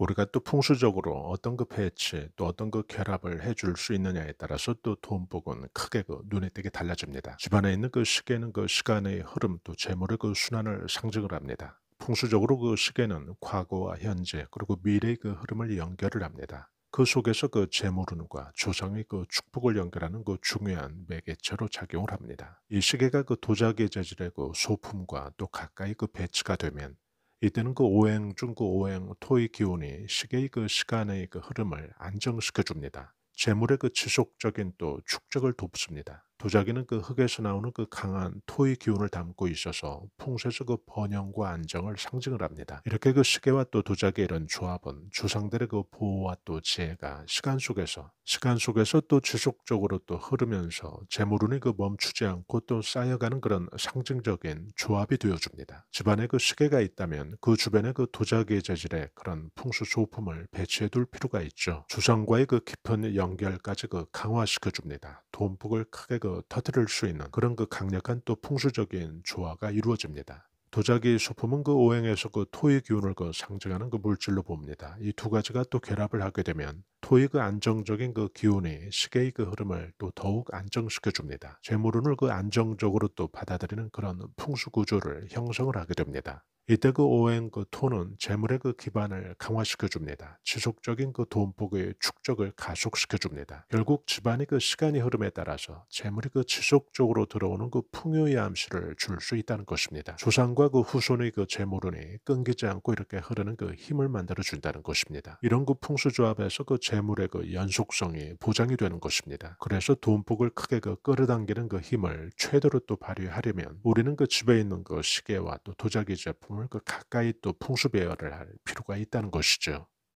우리가 또 풍수적으로 어떤 그 배치 또 어떤 그 결합을 해줄 수 있느냐에 따라서 또 돈복은 크게 그 눈에 띄게 달라집니다. 집안에 있는 그 시계는 그 시간의 흐름 또 재물의 그 순환을 상징을 합니다. 풍수적으로 그 시계는 과거와 현재 그리고 미래의 그 흐름을 연결을 합니다. 그 속에서 그 재물운과 조상의 그 축복을 연결하는 그 중요한 매개체로 작용을 합니다. 이 시계가 그 도자기 재질의 그 소품과 또 가까이 그 배치가 되면 이때는 그 오행, 중구 오행, 토의 기운이 시계의 그 시간의 그 흐름을 안정시켜 줍니다. 재물의 그 지속적인 또 축적을 돕습니다. 도자기는 그 흙에서 나오는 그 강한 토의 기운을 담고 있어서 풍수에서 그 번영과 안정을 상징을 합니다. 이렇게 그 시계와 또 도자기의 이런 조합은 주상들의 그 보호와 또 지혜가 시간 속에서 시간 속에서 또 지속적으로 또 흐르면서 재물운이 그 멈추지 않고 또 쌓여가는 그런 상징적인 조합이 되어줍니다. 집안에 그 시계가 있다면 그 주변에 그 도자기의 재질의 그런 풍수 소품을 배치해 둘 필요가 있죠. 주상과의 그 깊은 연결까지 그 강화시켜줍니다. 돈폭을 크게 그그 터트릴 수 있는 그런 그 강력한 또 풍수적인 조화가 이루어집니다. 도자기 소품은 그 오행에서 그 토의 기운을 그 상징하는 그 물질로 봅니다. 이 두 가지가 또 결합을 하게 되면 토의 그 안정적인 그 기운이 시계의 그 흐름을 또 더욱 안정시켜 줍니다. 재물운을 그 안정적으로 또 받아들이는 그런 풍수 구조를 형성을 하게 됩니다. 이때 그 오행 그 토는 재물의 그 기반을 강화시켜 줍니다. 지속적인 그 돈복의 축적을 가속시켜 줍니다. 결국 집안이 그 시간이 흐름에 따라서 재물이 그 지속적으로 들어오는 그 풍요의 암시를 줄 수 있다는 것입니다. 조상과 그 후손의 그 재물운이 끊기지 않고 이렇게 흐르는 그 힘을 만들어 준다는 것입니다. 이런 그 풍수조합에서 그 재물의 그 연속성이 보장이 되는 것입니다. 그래서 돈복을 크게 그 끌어당기는 그 힘을 최대로 또 발휘하려면 우리는 그 집에 있는 그 시계와 또 도자기 제품을 사람을 그 가까이 또 풍수배열을 할 필요가 있다는 것이죠.